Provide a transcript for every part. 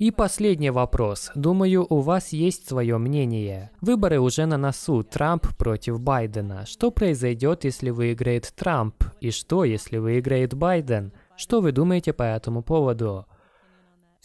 И последний вопрос. Думаю, у вас есть свое мнение. Выборы уже на носу. Трамп против Байдена. Что произойдет, если выиграет Трамп? И что, если выиграет Байден? Что вы думаете по этому поводу?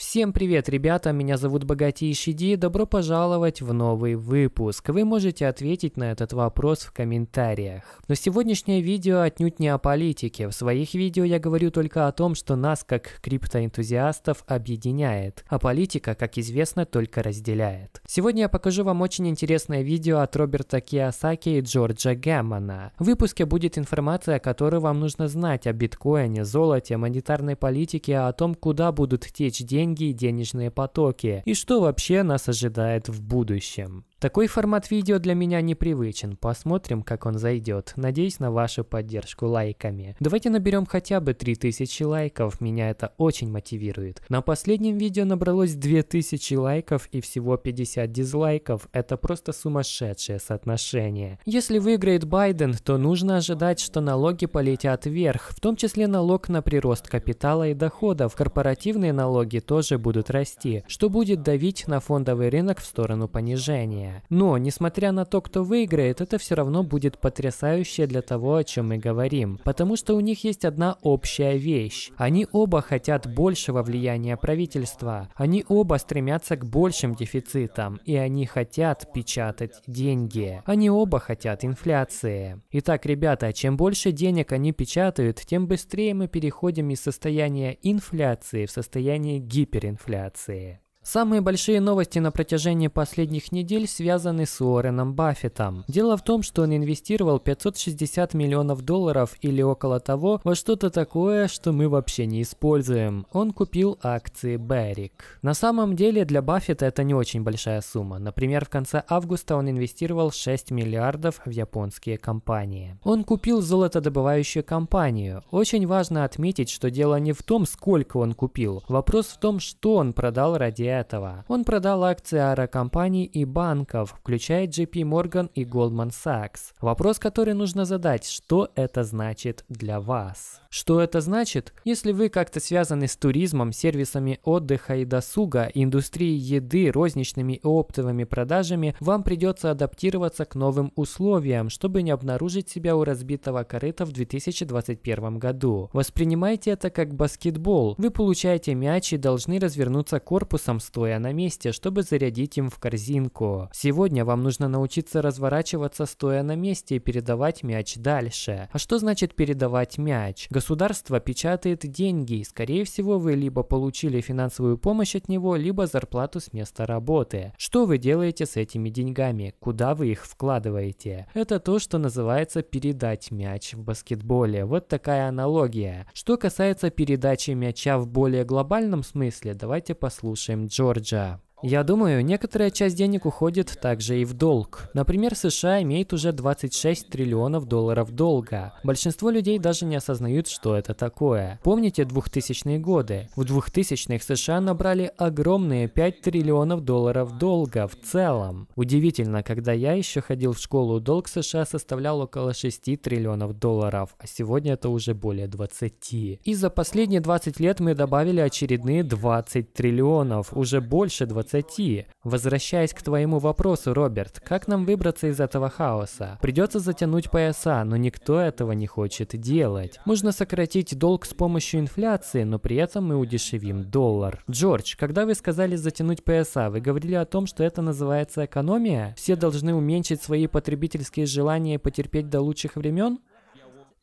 Всем привет, ребята, меня зовут Богатейший Ди, добро пожаловать в новый выпуск. Вы можете ответить на этот вопрос в комментариях. Но сегодняшнее видео отнюдь не о политике. В своих видео я говорю только о том, что нас, как криптоэнтузиастов, объединяет, а политика, как известно, только разделяет. Сегодня я покажу вам очень интересное видео от Роберта Киосаки и Джорджа Гэммона. В выпуске будет информация, которую вам нужно знать о биткоине, золоте, монетарной политике, о том, куда будут течь деньги, деньги и денежные потоки, и что вообще нас ожидает в будущем. Такой формат видео для меня непривычен, посмотрим, как он зайдет. Надеюсь на вашу поддержку лайками. Давайте наберем хотя бы 3000 лайков, меня это очень мотивирует. На последнем видео набралось 2000 лайков и всего 50 дизлайков, это просто сумасшедшее соотношение. Если выиграет Байден, то нужно ожидать, что налоги полетят вверх, в том числе налог на прирост капитала и доходов, корпоративные налоги тоже будут расти, что будет давить на фондовый рынок в сторону понижения сложная. Но, несмотря на то, кто выиграет, это все равно будет потрясающе для того, о чем мы говорим. Потому что у них есть одна общая вещь. Они оба хотят большего влияния правительства. Они оба стремятся к большим дефицитам. И они хотят печатать деньги. Они оба хотят инфляции. Итак, ребята, чем больше денег они печатают, тем быстрее мы переходим из состояния инфляции в состояние гиперинфляции. Самые большие новости на протяжении последних недель связаны с Уорреном Баффетом. Дело в том, что он инвестировал 560 миллионов долларов или около того во что-то такое, что мы вообще не используем. Он купил акции Берик. На самом деле для Баффета это не очень большая сумма. Например, в конце августа он инвестировал 6 миллиардов в японские компании. Он купил золотодобывающую компанию. Очень важно отметить, что дело не в том, сколько он купил. Вопрос в том, что он продал ради этого он продал акции аэрокомпаний и банков, включая JP Morgan и Goldman Sachs. Вопрос, который нужно задать, что это значит для вас? Что это значит, если вы как-то связаны с туризмом, сервисами отдыха и досуга, индустрией еды, розничными и оптовыми продажами, вам придется адаптироваться к новым условиям, чтобы не обнаружить себя у разбитого корыта в 2021 году. Воспринимайте это как баскетбол. Вы получаете мяч и должны развернуться корпусом стоя на месте, чтобы зарядить им в корзинку. Сегодня вам нужно научиться разворачиваться стоя на месте и передавать мяч дальше. А что значит передавать мяч? Государство печатает деньги, и скорее всего вы либо получили финансовую помощь от него, либо зарплату с места работы. Что вы делаете с этими деньгами? Куда вы их вкладываете? Это то, что называется передать мяч в баскетболе. Вот такая аналогия. Что касается передачи мяча в более глобальном смысле, давайте послушаем Джорджа. Я думаю, некоторая часть денег уходит также и в долг. Например, США имеет уже 26 триллионов долларов долга. Большинство людей даже не осознают, что это такое. Помните 2000-е годы? В 2000-х США набрали огромные 5 триллионов долларов долга в целом. Удивительно, когда я еще ходил в школу, долг США составлял около 6 триллионов долларов, а сегодня это уже более 20. И за последние 20 лет мы добавили очередные 20 триллионов, уже больше 20 20. Возвращаясь к твоему вопросу, Роберт, как нам выбраться из этого хаоса? Придется затянуть пояса, но никто этого не хочет делать. Можно сократить долг с помощью инфляции, но при этом мы удешевим доллар. Джордж, когда вы сказали затянуть пояса, вы говорили о том, что это называется экономия? Все должны уменьшить свои потребительские желания и потерпеть до лучших времен?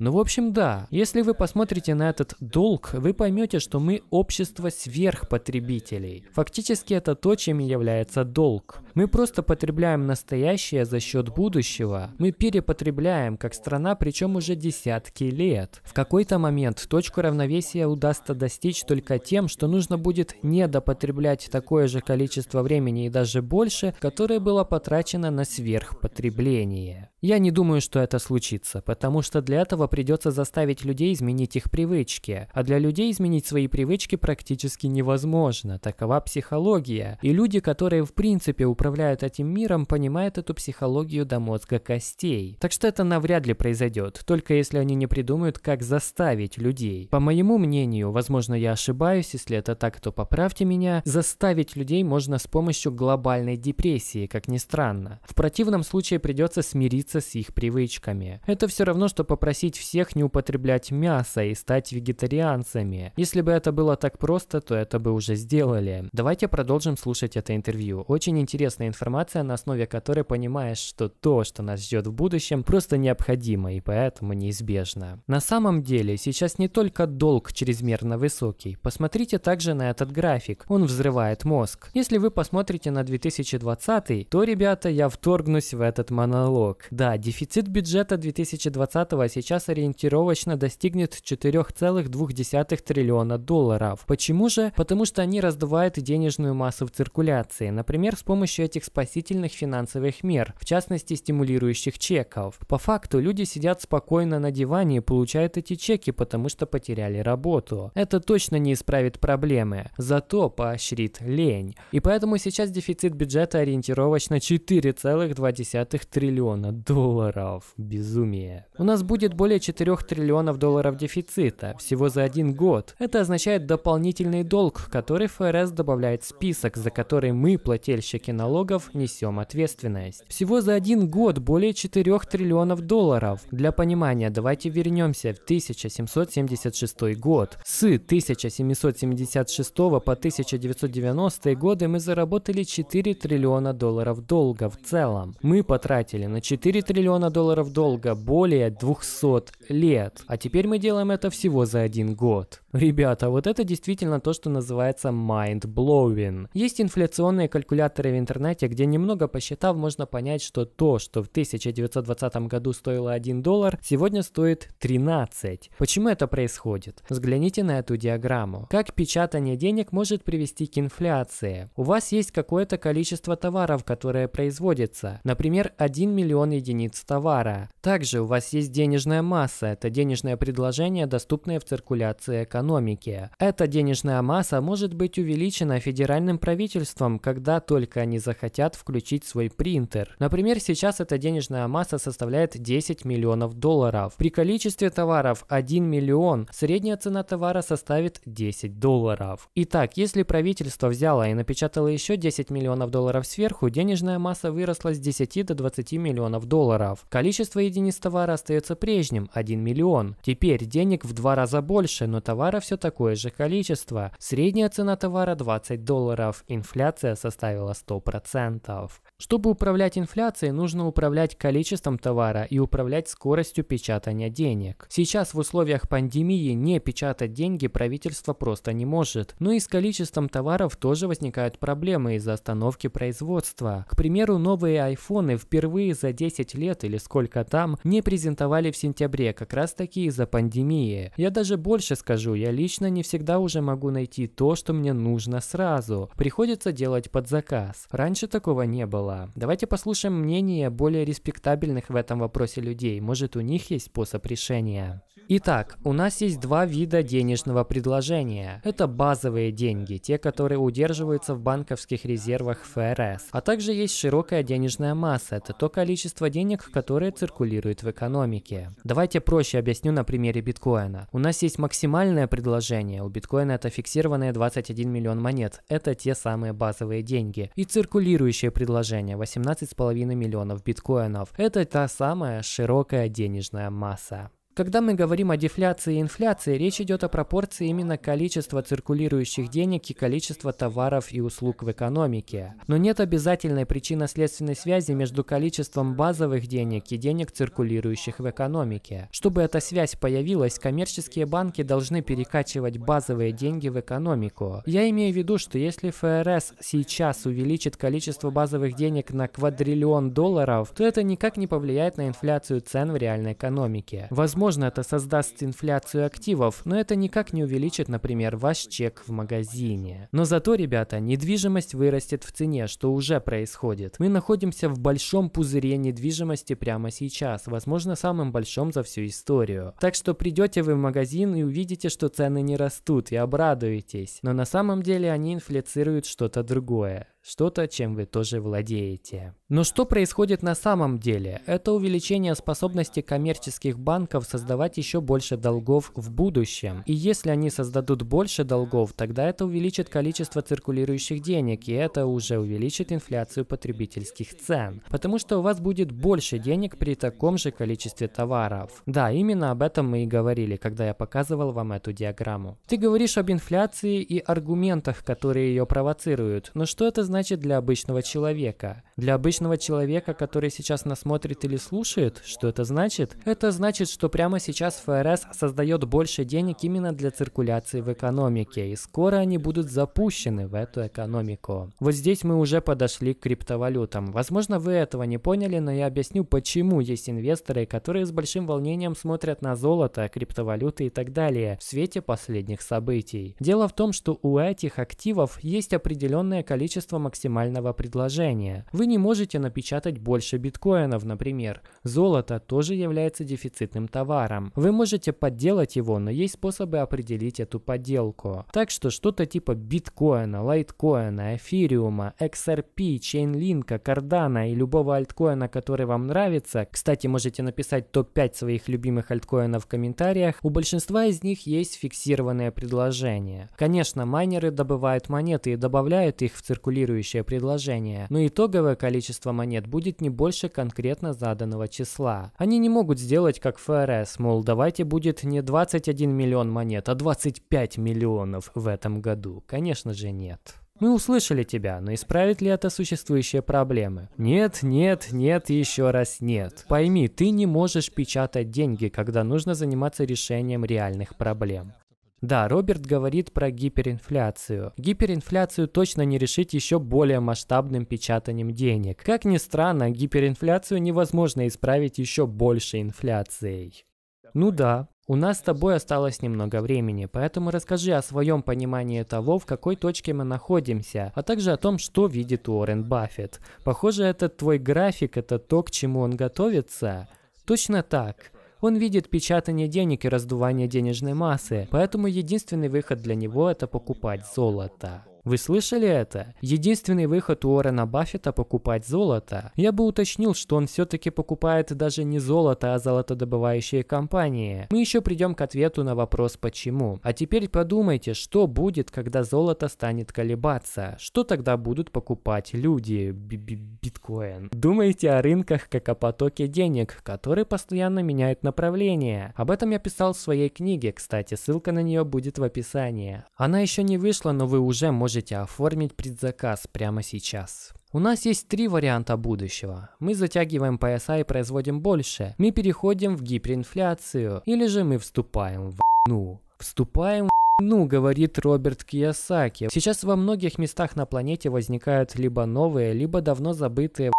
Ну, в общем, да. Если вы посмотрите на этот долг, вы поймете, что мы общество сверхпотребителей. Фактически это то, чем является долг. Мы просто потребляем настоящее за счет будущего. Мы перепотребляем как страна, причем уже десятки лет. В какой-то момент точку равновесия удастся достичь только тем, что нужно будет недопотреблять такое же количество времени и даже больше, которое было потрачено на сверхпотребление. Я не думаю, что это случится, потому что для этого придется заставить людей изменить их привычки, а для людей изменить свои привычки практически невозможно, такова психология. И люди, которые в принципе управляют этим миром, понимают эту психологию до мозга костей. Так что это навряд ли произойдет, только если они не придумают, как заставить людей. По моему мнению, возможно я ошибаюсь, если это так, то поправьте меня, заставить людей можно с помощью глобальной депрессии, как ни странно. В противном случае придется смириться с их привычками. Это все равно, что попросить всех не употреблять мясо и стать вегетарианцами. Если бы это было так просто, то это бы уже сделали. Давайте продолжим слушать это интервью. Очень интересная информация, на основе которой понимаешь, что то, что нас ждет в будущем, просто необходимо и поэтому неизбежно. На самом деле, сейчас не только долг чрезмерно высокий. Посмотрите также на этот график. Он взрывает мозг. Если вы посмотрите на 2020, то, ребята, я вторгнусь в этот монолог. Да, дефицит бюджета 2020 сейчас сейчас ориентировочно достигнет 4,2 триллиона долларов. Почему же? Потому что они раздувают денежную массу в циркуляции, например, с помощью этих спасительных финансовых мер, в частности, стимулирующих чеков. По факту люди сидят спокойно на диване и получают эти чеки, потому что потеряли работу. Это точно не исправит проблемы, зато поощрит лень. И поэтому сейчас дефицит бюджета ориентировочно 4,2 триллиона долларов. Безумие. У нас будет больше более 4 триллионов долларов дефицита всего за один год. Это означает дополнительный долг, который ФРС добавляет в список, за который мы, плательщики налогов, несем ответственность. Всего за один год более 4 триллионов долларов. Для понимания, давайте вернемся в 1776 год. С 1776 по 1990 годы мы заработали 4 триллиона долларов долга в целом. Мы потратили на 4 триллиона долларов долга более 200 500 лет. А теперь мы делаем это всего за один год. Ребята, вот это действительно то, что называется mind-blowing. Есть инфляционные калькуляторы в интернете, где немного посчитав, можно понять, что то, что в 1920 году стоило 1 доллар, сегодня стоит 13. Почему это происходит? Взгляните на эту диаграмму. Как печатание денег может привести к инфляции? У вас есть какое-то количество товаров, которые производятся. Например, 1 миллион единиц товара. Также у вас есть денежная масса – это денежное предложение, доступное в циркуляции экономики. Эта денежная масса может быть увеличена федеральным правительством, когда только они захотят включить свой принтер. Например, сейчас эта денежная масса составляет 10 миллионов долларов. При количестве товаров 1 миллион средняя цена товара составит 10 долларов. Итак, если правительство взяло и напечатало еще 10 миллионов долларов сверху, денежная масса выросла с 10 до 20 миллионов долларов. Количество единиц товара остается прежним, среднем 1 миллион. Теперь денег в два раза больше, но товара все такое же количество. Средняя цена товара 20 долларов, инфляция составила 100%. Чтобы управлять инфляцией, нужно управлять количеством товара и управлять скоростью печатания денег. Сейчас в условиях пандемии не печатать деньги правительство просто не может. Но и с количеством товаров тоже возникают проблемы из-за остановки производства. К примеру, новые айфоны впервые за 10 лет или сколько там не презентовали в сентябре декабре, как раз таки из-за пандемии. Я даже больше скажу, я лично не всегда уже могу найти то, что мне нужно сразу. Приходится делать под заказ. Раньше такого не было. Давайте послушаем мнение более респектабельных в этом вопросе людей. Может, у них есть способ решения. Итак, у нас есть два вида денежного предложения. Это базовые деньги, те, которые удерживаются в банковских резервах ФРС. А также есть широкая денежная масса, это то количество денег, которое циркулирует в экономике. Давайте проще объясню на примере биткоина. У нас есть максимальное предложение, у биткоина это фиксированные 21 миллион монет, это те самые базовые деньги. И циркулирующее предложение 18,5 миллионов биткоинов, это та самая широкая денежная масса. Когда мы говорим о дефляции и инфляции, речь идет о пропорции именно количества циркулирующих денег и количества товаров и услуг в экономике. Но нет обязательной причинно-следственной связи между количеством базовых денег и денег, циркулирующих в экономике. Чтобы эта связь появилась, коммерческие банки должны перекачивать базовые деньги в экономику. Я имею в виду, что если ФРС сейчас увеличит количество базовых денег на квадриллион долларов, то это никак не повлияет на инфляцию цен в реальной экономике. Возможно, Возможно, это создаст инфляцию активов, но это никак не увеличит, например, ваш чек в магазине. Но зато, ребята, недвижимость вырастет в цене, что уже происходит. Мы находимся в большом пузыре недвижимости прямо сейчас, возможно, самым большом за всю историю. Так что придете вы в магазин и увидите, что цены не растут, и обрадуетесь. Но на самом деле они инфляцируют что-то другое что-то, чем вы тоже владеете. Но что происходит на самом деле? Это увеличение способности коммерческих банков создавать еще больше долгов в будущем. И если они создадут больше долгов, тогда это увеличит количество циркулирующих денег, и это уже увеличит инфляцию потребительских цен. Потому что у вас будет больше денег при таком же количестве товаров. Да, именно об этом мы и говорили, когда я показывал вам эту диаграмму. Ты говоришь об инфляции и аргументах, которые ее провоцируют, но что это значит значит для обычного человека. Для обычного человека, который сейчас нас смотрит или слушает, что это значит? Это значит, что прямо сейчас ФРС создает больше денег именно для циркуляции в экономике, и скоро они будут запущены в эту экономику. Вот здесь мы уже подошли к криптовалютам. Возможно, вы этого не поняли, но я объясню, почему есть инвесторы, которые с большим волнением смотрят на золото, криптовалюты и так далее в свете последних событий. Дело в том, что у этих активов есть определенное количество максимального предложения. Вы не можете напечатать больше биткоинов, например. Золото тоже является дефицитным товаром. Вы можете подделать его, но есть способы определить эту подделку. Так что что-то типа биткоина, лайткоина, эфириума, XRP, чейнлинка, Cardano и любого альткоина, который вам нравится. Кстати, можете написать топ-5 своих любимых альткоинов в комментариях. У большинства из них есть фиксированное предложение. Конечно, майнеры добывают монеты и добавляют их в циркулирующее предложение. Но итоговое количество монет будет не больше конкретно заданного числа. Они не могут сделать как ФРС, мол, давайте будет не 21 миллион монет, а 25 миллионов в этом году. Конечно же нет. Мы услышали тебя, но исправит ли это существующие проблемы? Нет, нет, нет, еще раз нет. Пойми, ты не можешь печатать деньги, когда нужно заниматься решением реальных проблем. Да, Роберт говорит про гиперинфляцию. Гиперинфляцию точно не решить еще более масштабным печатанием денег. Как ни странно, гиперинфляцию невозможно исправить еще больше инфляцией. Ну да, у нас с тобой осталось немного времени, поэтому расскажи о своем понимании того, в какой точке мы находимся, а также о том, что видит Уоррен Баффет. Похоже, этот твой график – это то, к чему он готовится. Точно так. Он видит печатание денег и раздувание денежной массы, поэтому единственный выход для него – это покупать золото. Вы слышали это? Единственный выход Уоррена Баффета – покупать золото. Я бы уточнил, что он все-таки покупает даже не золото, а золотодобывающие компании. Мы еще придем к ответу на вопрос «почему?». А теперь подумайте, что будет, когда золото станет колебаться? Что тогда будут покупать люди? Биткоин. Думайте о рынках как о потоке денег, который постоянно меняет направление. Об этом я писал в своей книге, кстати, ссылка на нее будет в описании. Она еще не вышла, но вы уже можете можете оформить предзаказ прямо сейчас. У нас есть три варианта будущего. Мы затягиваем пояса и производим больше. Мы переходим в гиперинфляцию. Или же мы вступаем в ну. Вступаем в ну, говорит Роберт Киясаки. Сейчас во многих местах на планете возникают либо новые, либо давно забытые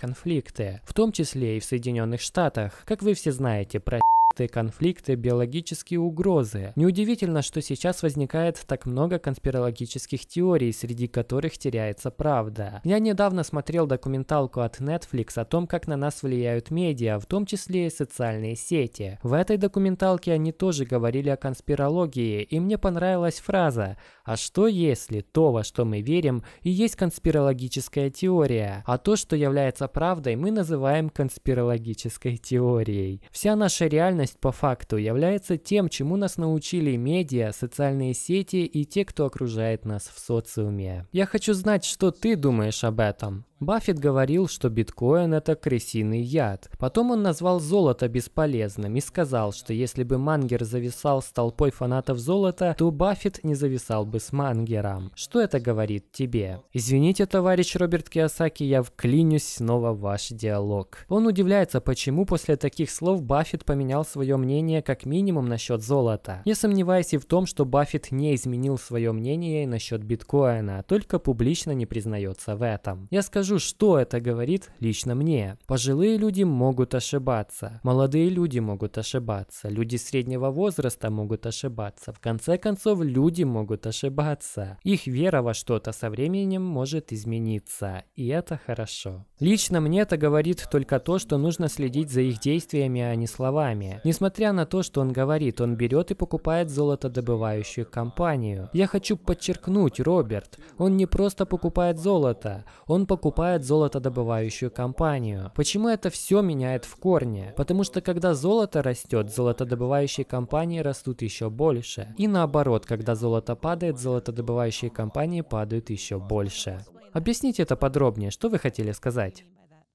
конфликты, в том числе и в Соединенных Штатах. Как вы все знаете, про конфликты, биологические угрозы. Неудивительно, что сейчас возникает так много конспирологических теорий, среди которых теряется правда. Я недавно смотрел документалку от Netflix о том, как на нас влияют медиа, в том числе и социальные сети. В этой документалке они тоже говорили о конспирологии, и мне понравилась фраза «А что если то, во что мы верим, и есть конспирологическая теория, а то, что является правдой, мы называем конспирологической теорией?» Вся наша реальность Реальность по факту является тем, чему нас научили медиа, социальные сети и те, кто окружает нас в социуме. Я хочу знать, что ты думаешь об этом. Баффет говорил, что биткоин – это крысиный яд. Потом он назвал золото бесполезным и сказал, что если бы Мангер зависал с толпой фанатов золота, то Баффет не зависал бы с Мангером. Что это говорит тебе? Извините, товарищ Роберт Киосаки, я вклинюсь снова в ваш диалог. Он удивляется, почему после таких слов Баффет поменял свое мнение как минимум насчет золота. Не сомневаюсь и в том, что Баффет не изменил свое мнение насчет биткоина, а только публично не признается в этом. Я скажу, что это говорит лично мне. Пожилые люди могут ошибаться, молодые люди могут ошибаться, люди среднего возраста могут ошибаться, в конце концов люди могут ошибаться. Их вера во что-то со временем может измениться, и это хорошо. Лично мне это говорит только то, что нужно следить за их действиями, а не словами. Несмотря на то, что он говорит, он берет и покупает золотодобывающую компанию. Я хочу подчеркнуть, Роберт, он не просто покупает золото, он покупает золотодобывающую компанию. Почему это все меняет в корне? Потому что когда золото растет, золотодобывающие компании растут еще больше. И наоборот, когда золото падает, золотодобывающие компании падают еще больше. Объясните это подробнее, что вы хотели сказать?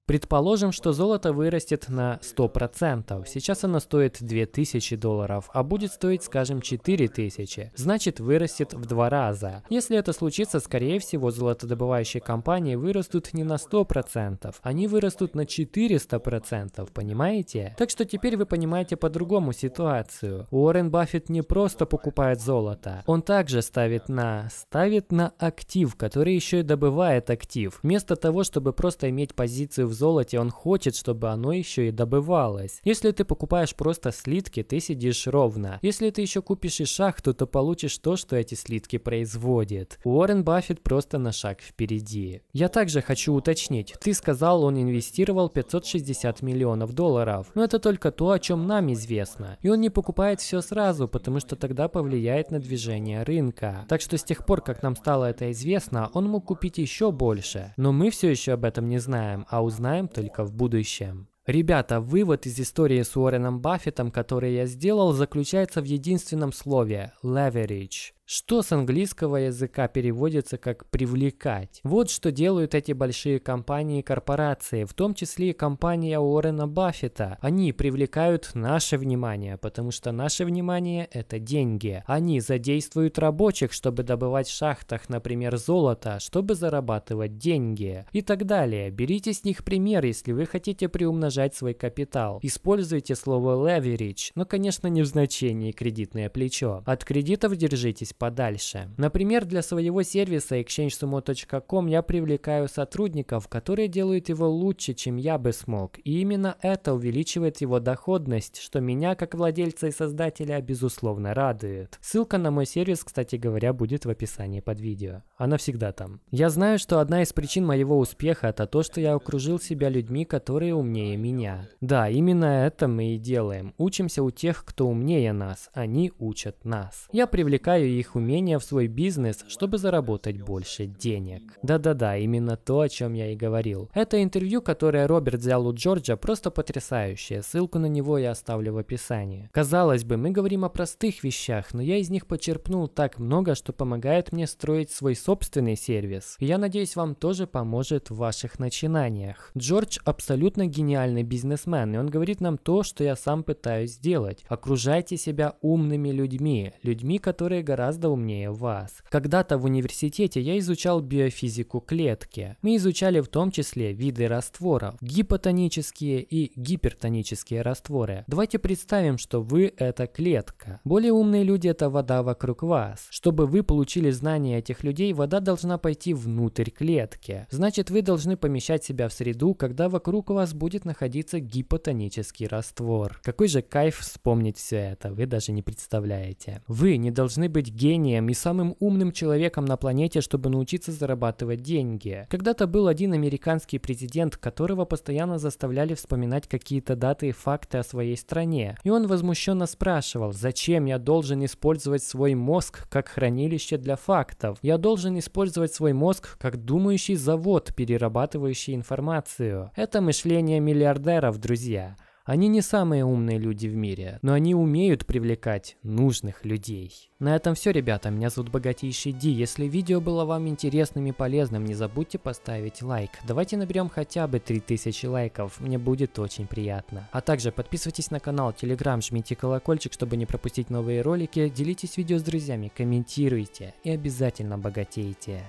Предположим, что золото вырастет на 100%. Сейчас оно стоит 2000 долларов, а будет стоить, скажем, 4000. Значит, вырастет в два раза. Если это случится, скорее всего, золотодобывающие компании вырастут не на 100%, они вырастут на 400%, понимаете? Так что теперь вы понимаете по-другому ситуацию. Уоррен Баффет не просто покупает золото, он также ставит на... ставит на актив, который еще и добывает актив. Вместо того, чтобы просто иметь позицию в золоте, он хочет, чтобы оно еще и добывалось. Если ты покупаешь просто слитки, ты сидишь ровно. Если ты еще купишь и шахту, то получишь то, что эти слитки производят. Уоррен Баффет просто на шаг впереди. Я также хочу уточнить. Ты сказал, он инвестировал 560 миллионов долларов. Но это только то, о чем нам известно. И он не покупает все сразу, потому что тогда повлияет на движение рынка. Так что с тех пор, как нам стало это известно, он мог купить еще больше. Но мы все еще об этом не знаем, а узнаем узнаем только в будущем. Ребята, вывод из истории с Уорреном Баффетом, который я сделал, заключается в единственном слове – leverage что с английского языка переводится как «привлекать». Вот что делают эти большие компании и корпорации, в том числе и компания Уоррена Баффета. Они привлекают наше внимание, потому что наше внимание – это деньги. Они задействуют рабочих, чтобы добывать в шахтах, например, золото, чтобы зарабатывать деньги и так далее. Берите с них пример, если вы хотите приумножать свой капитал. Используйте слово leverage, но, конечно, не в значении кредитное плечо. От кредитов держитесь отходить подальше. Например, для своего сервиса exchangesumo.com я привлекаю сотрудников, которые делают его лучше, чем я бы смог. И именно это увеличивает его доходность, что меня, как владельца и создателя, безусловно радует. Ссылка на мой сервис, кстати говоря, будет в описании под видео. Она всегда там. Я знаю, что одна из причин моего успеха – это то, что я окружил себя людьми, которые умнее меня. Да, именно это мы и делаем. Учимся у тех, кто умнее нас. Они учат нас. Я привлекаю их их умения в свой бизнес, чтобы заработать больше денег. Да-да-да, именно то, о чем я и говорил. Это интервью, которое Роберт взял у Джорджа, просто потрясающее. Ссылку на него я оставлю в описании. Казалось бы, мы говорим о простых вещах, но я из них почерпнул так много, что помогает мне строить свой собственный сервис. И я надеюсь, вам тоже поможет в ваших начинаниях. Джордж абсолютно гениальный бизнесмен, и он говорит нам то, что я сам пытаюсь сделать. Окружайте себя умными людьми, людьми, которые гораздо гораздо умнее вас. Когда-то в университете я изучал биофизику клетки. Мы изучали в том числе виды растворов, гипотонические и гипертонические растворы. Давайте представим, что вы – это клетка. Более умные люди – это вода вокруг вас. Чтобы вы получили знания этих людей, вода должна пойти внутрь клетки. Значит, вы должны помещать себя в среду, когда вокруг вас будет находиться гипотонический раствор. Какой же кайф вспомнить все это, вы даже не представляете. Вы не должны быть гипотоническим гением и самым умным человеком на планете, чтобы научиться зарабатывать деньги. Когда-то был один американский президент, которого постоянно заставляли вспоминать какие-то даты и факты о своей стране. И он возмущенно спрашивал, зачем я должен использовать свой мозг как хранилище для фактов? Я должен использовать свой мозг как думающий завод, перерабатывающий информацию. Это мышление миллиардеров, друзья. Они не самые умные люди в мире, но они умеют привлекать нужных людей. На этом все, ребята. Меня зовут Богатейший Ди. Если видео было вам интересным и полезным, не забудьте поставить лайк. Давайте наберем хотя бы 3000 лайков, мне будет очень приятно. А также подписывайтесь на канал, телеграм, жмите колокольчик, чтобы не пропустить новые ролики, делитесь видео с друзьями, комментируйте и обязательно богатейте.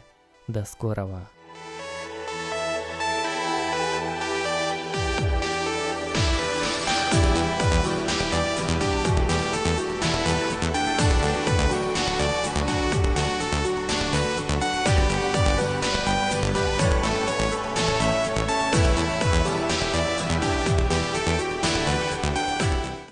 До скорого!